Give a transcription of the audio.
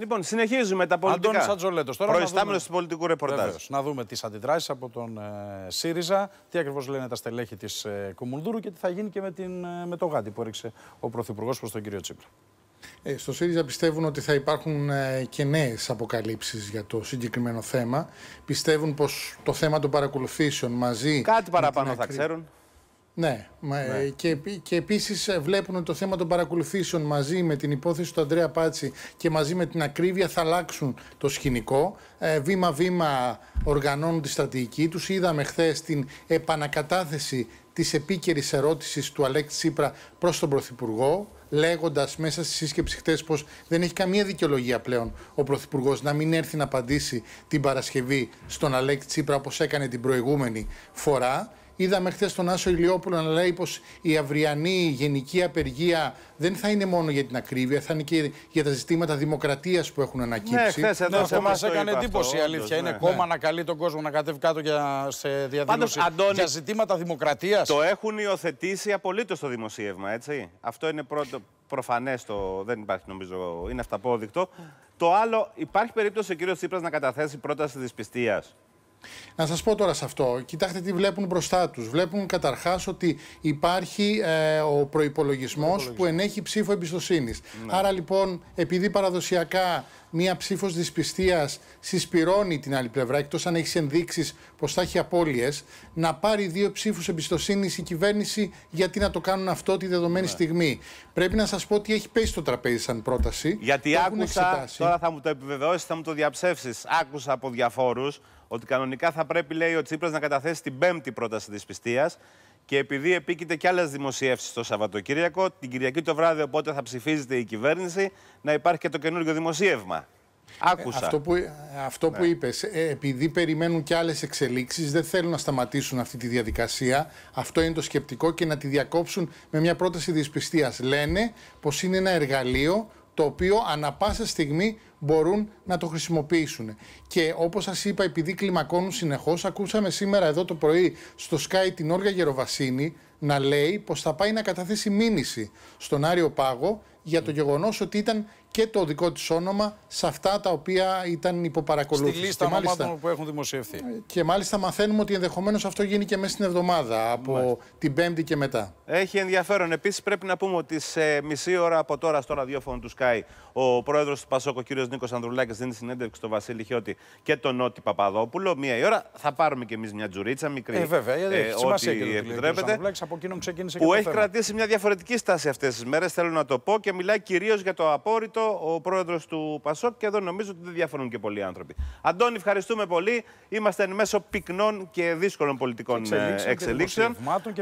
Λοιπόν, συνεχίζουμε με τα πολιτικά. Αντώνη Ατζολέτος. Τώρα δούμε... του πολιτικού ρεπορτάζ. Να δούμε τις αντιδράσεις από τον ε, ΣΥΡΙΖΑ, τι ακριβώς λένε τα στελέχη της ε, Κουμουνδούρου και τι θα γίνει και με, την, ε, με το γάντι που έριξε ο Πρωθυπουργός προς τον κύριο Τσίπρα. Ε, στο ΣΥΡΙΖΑ πιστεύουν ότι θα υπάρχουν ε, και νέες αποκαλύψεις για το συγκεκριμένο θέμα. Πιστεύουν πως το θέμα των παρακολουθήσεων μαζί. Κάτι παραπάνω θα ξέρουν. Ναι, ναι. Ε, και, και επίσης ε, βλέπουν το θέμα των παρακολουθήσεων μαζί με την υπόθεση του Αντρέα Πάτσι και μαζί με την ακρίβεια θα αλλάξουν το σκηνικό. Ε, βήμα-βήμα οργανώνουν τη στρατηγική τους. Είδαμε χθες την επανακατάθεση της επίκαιρης ερώτησης του Αλέξη Τσίπρα προς τον Πρωθυπουργό, λέγοντας μέσα στη σύσκεψη χθες πως δεν έχει καμία δικαιολογία πλέον ο Πρωθυπουργός να μην έρθει να απαντήσει την Παρασκευή στον Αλέξη Τσίπρα όπως έκανε την προηγούμενη φορά. Είδαμε χθες τον Άσο Ηλιόπουλο να λέει πως η αυριανή γενική απεργία δεν θα είναι μόνο για την ακρίβεια, θα είναι και για τα ζητήματα δημοκρατίας που έχουν ανακύψει. Ναι, χθες εδώ μα έκανε εντύπωση η αλήθεια. Είναι ναι. κόμμα ναι. να καλεί τον κόσμο να κατέβει κάτω για, σε διαδήλωση. για ζητήματα δημοκρατίας. Το έχουν υιοθετήσει απολύτως το δημοσίευμα, έτσι. Αυτό είναι πρώτο. Προφανές το δεν υπάρχει, νομίζω, είναι αυταπόδεικτο. Το άλλο, υπάρχει περίπτωση ο κύριος Τσίπρας να καταθέσει πρόταση δυσπιστία. Να σας πω τώρα σε αυτό, κοιτάξτε τι βλέπουν μπροστά τους. Βλέπουν καταρχάς ότι υπάρχει ε, ο προϋπολογισμός που ενέχει ψήφο εμπιστοσύνης. Ναι. Άρα λοιπόν, επειδή παραδοσιακά μία ψήφος δυσπιστίας συσπυρώνει την άλλη πλευρά, εκτός αν έχεις ενδείξεις πως θα έχει απώλειες, να πάρει δύο ψήφους εμπιστοσύνης η κυβέρνηση γιατί να το κάνουν αυτό τη δεδομένη ναι. στιγμή. Πρέπει να σας πω ότι έχει πέσει στο τραπέζι σαν πρόταση. Γιατί άκουσα, τώρα θα μου το επιβεβαιώσεις, θα μου το διαψεύσεις, άκουσα από διαφόρους ότι κανονικά θα πρέπει, λέει, ο Τσίπρας, να καταθέσει την πέμπτη πρόταση τη Και επειδή επίκειται και άλλες δημοσιεύσεις το Σαββατοκύριακο, την Κυριακή το βράδυ, οπότε θα ψηφίζεται η κυβέρνηση, να υπάρχει και το καινούργιο δημοσίευμα. Ε, Άκουσα. αυτό που, ε, αυτό που ναι. είπες, ε, επειδή περιμένουν και άλλες εξελίξεις, δεν θέλουν να σταματήσουν αυτή τη διαδικασία. Αυτό είναι το σκεπτικό και να τη διακόψουν με μια πρόταση δυσπιστίας. Λένε πως είναι ένα εργαλείο το οποίο ανα πάσα στιγμή μπορούν να το χρησιμοποιήσουν. Και όπως σας είπα, επειδή κλιμακώνουν συνεχώς, ακούσαμε σήμερα εδώ το πρωί στο Sky την Όργα Γεροβασίνη, να λέει πως θα πάει να καταθέσει μήνυση στον Άριο Πάγο για το γεγονός ότι ήταν και το δικό της όνομα σε αυτά τα οποία ήταν υποπαρακολούθηση. Στη λίστα ονομάτων που έχουν δημοσιευθεί. Ε, και μάλιστα μαθαίνουμε ότι ενδεχομένως αυτό γίνει και μέσα στην εβδομάδα, από μάλιστα. την Πέμπτη και μετά. Έχει ενδιαφέρον. Επίσης, πρέπει να πούμε ότι σε μισή ώρα από τώρα στο ραδιόφωνο του Sky, ο πρόεδρος του Πασόκο ο κ. Νίκος Ανδρουλάκης, δίνει συνέντευξη στο Βασίλη Χιώτη και τον Νότι Παπαδόπουλο. Μία η ώρα θα πάρουμε κι εμείς μια ωρα θα παρουμε κι μικρή. Ε, βέβαια, γιατί ε, ό,τι επιτρέπεται που έχει κρατήσει μια διαφορετική στάση αυτές τις μέρες, θέλω να το πω, και μιλάει κυρίως για το απόρριτο ο πρόεδρος του Πασόκ. Και εδώ νομίζω ότι δεν διαφωνούν και πολλοί άνθρωποι. Αντώνη, ευχαριστούμε πολύ. Είμαστε εν μέσω πυκνών και δύσκολων πολιτικών εξελίξεων. Ε,